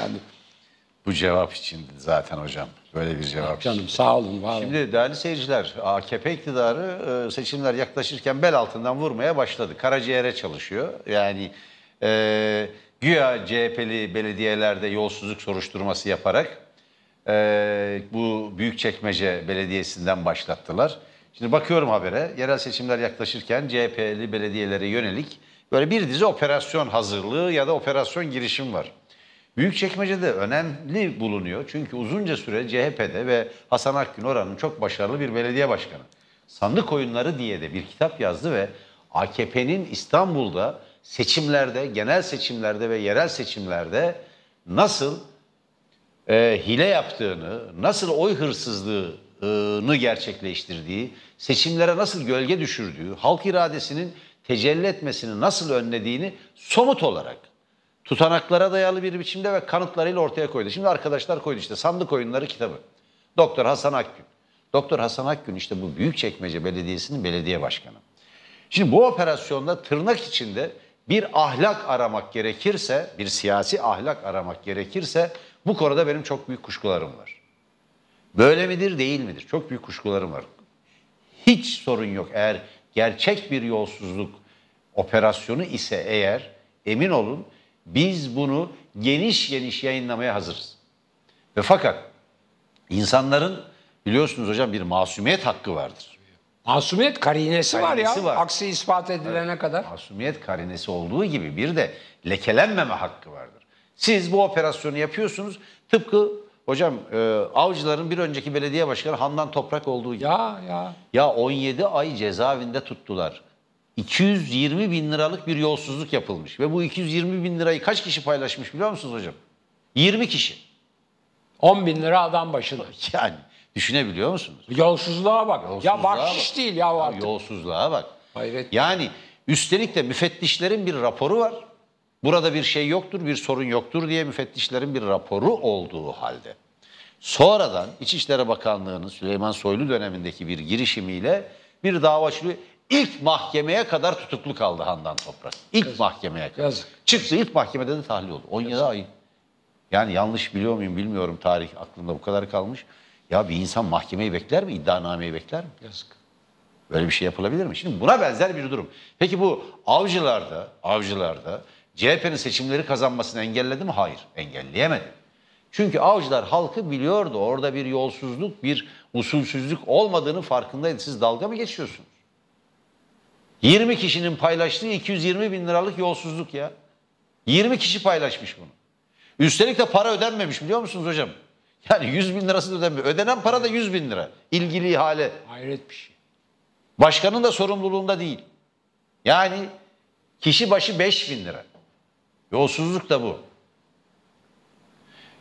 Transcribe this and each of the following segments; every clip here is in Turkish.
yani. Bu cevap için zaten hocam. Böyle bir cevap. Ah canım sağ olun. Var olun. Şimdi değerli seyirciler, AKP iktidarı e, seçimler yaklaşırken bel altından vurmaya başladı. Karaciğere çalışıyor. Yani e, güya CHP'li belediyelerde yolsuzluk soruşturması yaparak e, bu Büyükçekmece Belediyesi'nden başlattılar. Şimdi bakıyorum habere, yerel seçimler yaklaşırken CHP'li belediyelere yönelik böyle bir dizi operasyon hazırlığı ya da operasyon girişim var. Büyükçekmece'de önemli bulunuyor. Çünkü uzunca süre CHP'de ve Hasan Akgün oranın çok başarılı bir belediye başkanı. Sandık oyunları diye de bir kitap yazdı ve AKP'nin İstanbul'da seçimlerde, genel seçimlerde ve yerel seçimlerde nasıl e, hile yaptığını, nasıl oy hırsızlığını gerçekleştirdiği, seçimlere nasıl gölge düşürdüğü, halk iradesinin tecelli etmesini nasıl önlediğini somut olarak tutanaklara dayalı bir biçimde ve kanıtlarıyla ortaya koydu. Şimdi arkadaşlar koydu işte sandık oyunları kitabı. Doktor Hasan Akgün. Doktor Hasan Akgün işte bu Büyükçekmece Belediyesi'nin belediye başkanı. Şimdi bu operasyonda tırnak içinde bir ahlak aramak gerekirse, bir siyasi ahlak aramak gerekirse bu konuda benim çok büyük kuşkularım var. Böyle midir değil midir? Çok büyük kuşkularım var. Hiç sorun yok. Eğer gerçek bir yolsuzluk operasyonu ise eğer emin olun biz bunu geniş geniş yayınlamaya hazırız. Ve fakat insanların biliyorsunuz hocam bir masumiyet hakkı vardır. Masumiyet karinesi, karinesi var ya. Var. Aksi ispat edilene evet. kadar. Masumiyet karinesi olduğu gibi bir de lekelenmeme hakkı vardır. Siz bu operasyonu yapıyorsunuz. Tıpkı hocam e, avcıların bir önceki belediye başkanı Handan Toprak olduğu gibi. Ya ya. Ya 17 ay cezaevinde tuttular. 220 bin liralık bir yolsuzluk yapılmış. Ve bu 220 bin lirayı kaç kişi paylaşmış biliyor musunuz hocam? 20 kişi. 10 bin lira adam başına. Yani düşünebiliyor musunuz? Yolsuzluğa bak. Yolsuzluğa ya bak bak. değil ya artık. Yolsuzluğa bak. Hayret. Yani üstelik de müfettişlerin bir raporu var. Burada bir şey yoktur, bir sorun yoktur diye müfettişlerin bir raporu olduğu halde. Sonradan İçişleri Bakanlığı'nın Süleyman Soylu dönemindeki bir girişimiyle bir dava açılıyor. İlk mahkemeye kadar tutuklu kaldı Handan Toprak. İlk Yazık. mahkemeye kadar. Yazık. Çıktı ilk mahkemede de tahliye oldu. 17 Yazık. ay. Yani yanlış biliyor muyum bilmiyorum tarih aklımda bu kadar kalmış. Ya bir insan mahkemeyi bekler mi? İddianameyi bekler mi? Yazık. Böyle bir şey yapılabilir mi? Şimdi buna benzer bir durum. Peki bu avcılarda, avcılarda CHP'nin seçimleri kazanmasını engelledi mi? Hayır, engelleyemedi. Çünkü avcılar halkı biliyordu. Orada bir yolsuzluk, bir usulsüzlük olmadığını farkındaydı. Siz dalga mı geçiyorsunuz? 20 kişinin paylaştığı 220 bin liralık yolsuzluk ya. 20 kişi paylaşmış bunu. Üstelik de para ödenmemiş biliyor musunuz hocam? Yani 100 bin lirası da ödenmiyor. Ödenen para da 100 bin lira. İlgili ihale. Hayret bir şey. Başkanın da sorumluluğunda değil. Yani kişi başı 5 bin lira. Yolsuzluk da bu.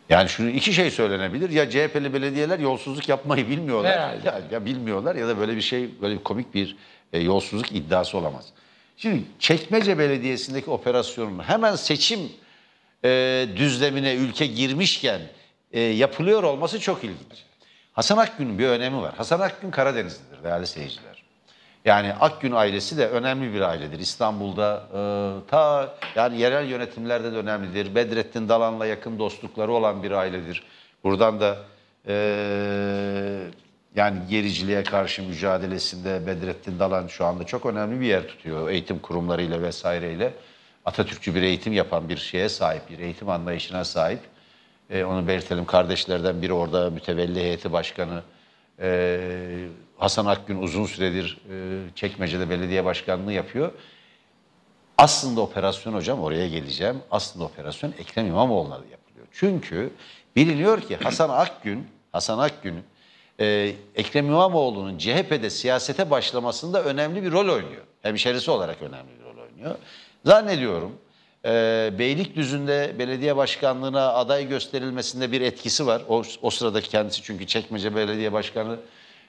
Yani şunu iki şey söylenebilir. Ya CHP'li belediyeler yolsuzluk yapmayı bilmiyorlar. Ya, ya bilmiyorlar ya da böyle bir şey böyle bir komik bir e, yolsuzluk iddiası olamaz. Şimdi Çekmece Belediyesi'ndeki operasyonun hemen seçim e, düzlemine ülke girmişken e, yapılıyor olması çok ilginç. Hasan Akgün'ün bir önemi var. Hasan Akgün Karadenizlidir değerli seyirciler. Yani Akgün ailesi de önemli bir ailedir. İstanbul'da e, ta yani yerel yönetimlerde de önemlidir. Bedrettin Dalan'la yakın dostlukları olan bir ailedir. Buradan da e, yani gericiliğe karşı mücadelesinde Bedrettin Dalan şu anda çok önemli bir yer tutuyor. Eğitim kurumlarıyla vesaireyle. Atatürkçü bir eğitim yapan bir şeye sahip, bir eğitim anlayışına sahip. E, onu belirtelim. Kardeşlerden biri orada mütevelli heyeti başkanı. E, Hasan Akgün uzun süredir e, Çekmece'de belediye başkanlığı yapıyor. Aslında operasyon hocam oraya geleceğim. Aslında operasyon Ekrem İmamoğlu'na yapılıyor. Çünkü biliniyor ki Hasan Akgün, Hasan Akgün e, Ekrem İmamoğlu'nun CHP'de siyasete başlamasında önemli bir rol oynuyor. Hemşerisi olarak önemli bir rol oynuyor. Zannediyorum e, Beylikdüzü'nde belediye başkanlığına aday gösterilmesinde bir etkisi var. O, o sırada kendisi çünkü Çekmece Belediye Başkanı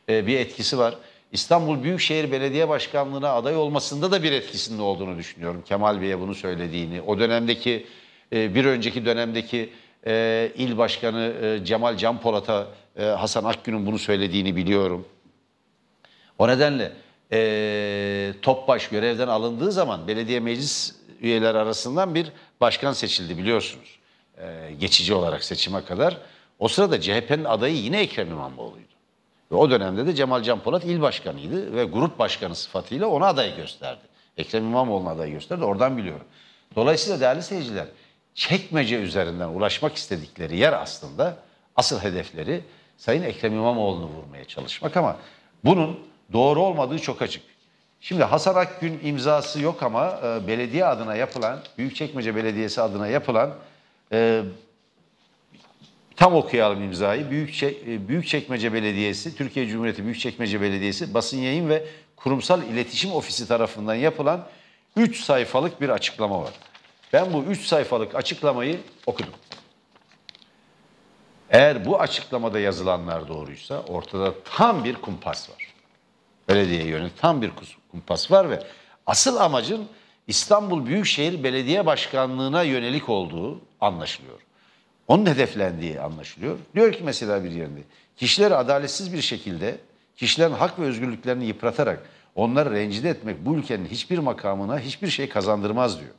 e, bir etkisi var. İstanbul Büyükşehir Belediye Başkanlığı'na aday olmasında da bir etkisinin olduğunu düşünüyorum. Kemal Bey'e bunu söylediğini, o dönemdeki e, bir önceki dönemdeki e, il başkanı Cemal Can Polat'a Hasan Akgün'ün bunu söylediğini biliyorum. O nedenle Topbaş görevden alındığı zaman belediye meclis üyeleri arasından bir başkan seçildi biliyorsunuz. Geçici olarak seçime kadar. O sırada CHP'nin adayı yine Ekrem İmamoğlu'ydu. Ve o dönemde de Cemal Can Polat il başkanıydı ve grup başkanı sıfatıyla ona aday gösterdi. Ekrem İmamoğlu'na aday gösterdi, oradan biliyorum. Dolayısıyla değerli seyirciler, çekmece üzerinden ulaşmak istedikleri yer aslında asıl hedefleri Sayın Ekrem İmamoğlu'nu vurmaya çalışmak ama bunun doğru olmadığı çok açık. Şimdi Hasan Akgün imzası yok ama e, belediye adına yapılan, Büyükçekmece Belediyesi adına yapılan e, tam okuyalım imzayı. Büyükçe, e, Büyükçekmece Belediyesi, Türkiye Cumhuriyeti Büyükçekmece Belediyesi Basın Yayın ve Kurumsal iletişim Ofisi tarafından yapılan 3 sayfalık bir açıklama var. Ben bu 3 sayfalık açıklamayı okudum. Eğer bu açıklamada yazılanlar doğruysa ortada tam bir kumpas var. Belediye yönü tam bir kumpas var ve asıl amacın İstanbul Büyükşehir Belediye Başkanlığı'na yönelik olduğu anlaşılıyor. Onun hedeflendiği anlaşılıyor. Diyor ki mesela bir yerinde kişileri adaletsiz bir şekilde kişilerin hak ve özgürlüklerini yıpratarak onları rencide etmek bu ülkenin hiçbir makamına hiçbir şey kazandırmaz diyor.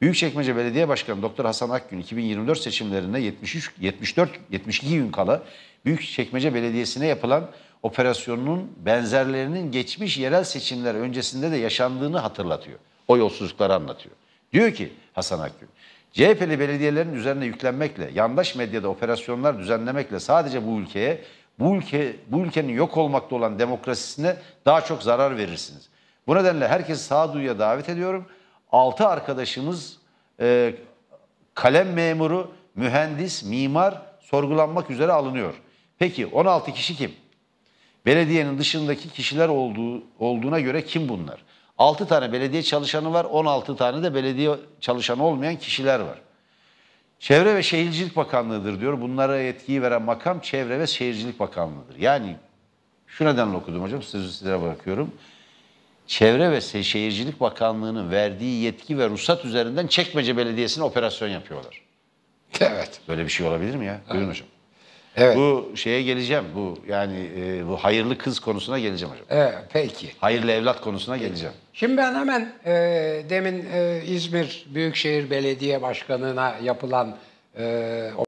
Büyükçekmece Belediye Başkanı Doktor Hasan Akgün 2024 seçimlerinde 73 74 72 gün kala Büyükçekmece Belediyesi'ne yapılan operasyonunun benzerlerinin geçmiş yerel seçimler öncesinde de yaşandığını hatırlatıyor. O yolsuzlukları anlatıyor. Diyor ki Hasan Akgün, CHP'li belediyelerin üzerine yüklenmekle, yandaş medyada operasyonlar düzenlemekle sadece bu ülkeye, bu ülke bu ülkenin yok olmakta olan demokrasisine daha çok zarar verirsiniz. Bu nedenle herkesi sağduyuya davet ediyorum. Altı arkadaşımız e, kalem memuru, mühendis, mimar sorgulanmak üzere alınıyor. Peki 16 kişi kim? Belediyenin dışındaki kişiler olduğu, olduğuna göre kim bunlar? 6 tane belediye çalışanı var, 16 tane de belediye çalışanı olmayan kişiler var. Çevre ve Şehircilik Bakanlığı'dır diyor. Bunlara yetkiyi veren makam Çevre ve Şehircilik Bakanlığı'dır. Yani şu nedenle okudum hocam, sözü size bırakıyorum. Çevre ve Şehircilik Bakanlığı'nın verdiği yetki ve ruhsat üzerinden Çekmece Belediyesi'ne operasyon yapıyorlar. Evet. Böyle bir şey olabilir mi ya? Evet. hocam. Evet. Bu şeye geleceğim. Bu yani e, bu hayırlı kız konusuna geleceğim hocam. Ee, peki. Hayırlı evlat konusuna geleceğim. Şimdi ben hemen e, demin e, İzmir Büyükşehir Belediye Başkanı'na yapılan e,